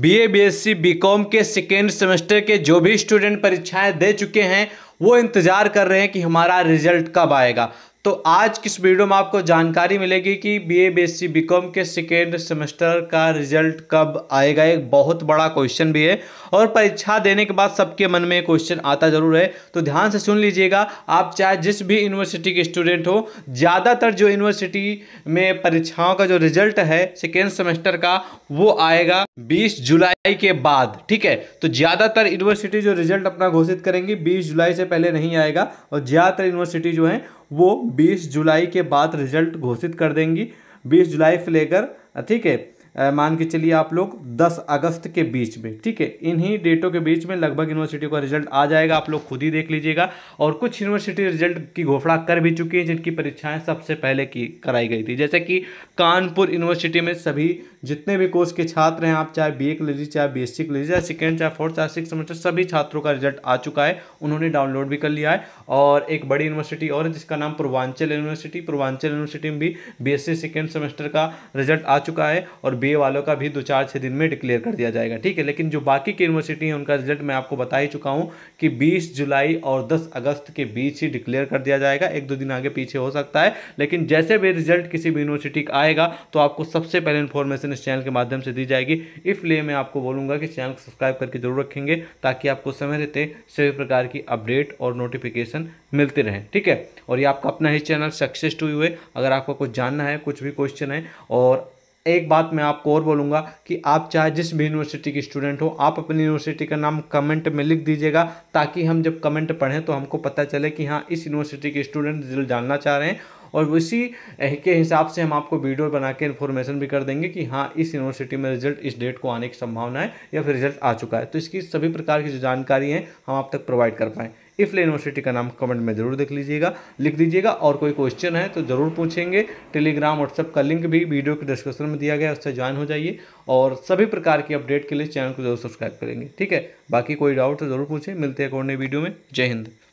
BA BSc BCom के second semester के जो भी स्टूडेंट परीक्षाएं दे चुके हैं वो इंतज़ार कर रहे हैं कि हमारा रिजल्ट कब आएगा तो आज किस वीडियो में आपको जानकारी मिलेगी कि B A B S C BCom के सेकेंड सेमेस्टर का रिजल्ट कब आएगा एक बहुत बड़ा क्वेश्चन भी है और परीक्षा देने के बाद सबके मन में क्वेश्चन आता जरूर है तो ध्यान से सुन लीजिएगा आप चाहे जिस भी यूनिवर्सिटी के स्टूडेंट हो ज़्यादातर जो यूनिवर्सिटी में परीक्षाओं का जो रिजल्ट है सेकेंड सेमेस्टर का वो आएगा बीस जुलाई के बाद ठीक है तो ज़्यादातर यूनिवर्सिटी जो रिजल्ट अपना घोषित करेंगी बीस जुलाई से पहले नहीं आएगा और ज़्यादातर यूनिवर्सिटी जो है वो बीस जुलाई के बाद रिजल्ट घोषित कर देंगी बीस जुलाई से लेकर ठीक है मान के चलिए आप लोग 10 अगस्त के बीच में ठीक है इन्हीं डेटों के बीच में लगभग यूनिवर्सिटी का रिजल्ट आ जाएगा आप लोग खुद ही देख लीजिएगा और कुछ यूनिवर्सिटी रिजल्ट की घोषणा कर भी चुकी है जिनकी परीक्षाएं सबसे पहले की कराई गई थी जैसे कि कानपुर यूनिवर्सिटी में सभी जितने भी कोर्स के छात्र हैं आप चाहे बी ए लीजिए चाहे बी एस सी लीजिए चाहे सेकेंड चाहे फोर्थ चाहे सिक्स सेमेस्टर सभी छात्रों का रिजल्ट आ चुका है उन्होंने डाउनलोड भी कर लिया है और एक बड़ी यूनिवर्सिटी और है जिसका नाम पूर्वांचल यूनिवर्सिटी पूर्वांचल यूनिवर्सिटी में भी बी एस सेकेंड सेमेस्टर का रिजल्ट आ चुका है और बी वालों का भी दो चार छः दिन में डिक्लेयर कर दिया जाएगा ठीक है लेकिन जो बाकी की यूनिवर्सिटी हैं उनका रिजल्ट मैं आपको बता ही चुका हूँ कि बीस जुलाई और दस अगस्त के बीच ही डिक्लेयर कर दिया जाएगा एक दो दिन आगे पीछे हो सकता है लेकिन जैसे भी रिजल्ट किसी भी यूनिवर्सिटी का आएगा तो आपको सबसे पहले इन्फॉर्मेशन इस चैनल के माध्यम से दी जाएगी इसलिए मैं आपको बोलूँगा कि चैनल को सब्सक्राइब करके जरूर रखेंगे ताकि आपको समय रहते सभी प्रकार की अपडेट और नोटिफिकेशन मिलते रहें ठीक है और ये आपका अपना ही चैनल सक्सेस टू हुए अगर आपको कुछ जानना है कुछ भी क्वेश्चन है और एक बात मैं आपको और बोलूँगा कि आप चाहे जिस भी यूनिवर्सिटी की स्टूडेंट हो आप अपनी यूनिवर्सिटी का नाम कमेंट में लिख दीजिएगा ताकि हम जब कमेंट पढ़ें तो हमको पता चले कि हाँ इस यूनिवर्सिटी के स्टूडेंट जानना चाह रहे हैं और उसी के हिसाब से हम आपको वीडियो बना के इन्फॉर्मेशन भी कर देंगे कि हाँ इस यूनिवर्सिटी में रिजल्ट इस डेट को आने की संभावना है या फिर रिजल्ट आ चुका है तो इसकी सभी प्रकार की जो जानकारी है हम आप तक प्रोवाइड कर पाएँ इफले यूनिवर्सिटी का नाम कमेंट में ज़रूर देख लीजिएगा लिख दीजिएगा और कोई क्वेश्चन है तो ज़रूर पूछेंगे टेलीग्राम व्हाट्सएप का लिंक भी वीडियो के डिस्क्रिप्शन में दिया गया उससे ज्वाइन हो जाइए और सभी प्रकार की अपडेट के लिए चैनल को जरूर सब्सक्राइब करेंगे ठीक है बाकी कोई डाउट तो ज़रूर पूछें मिलते हैं एक नई वीडियो में जय हिंद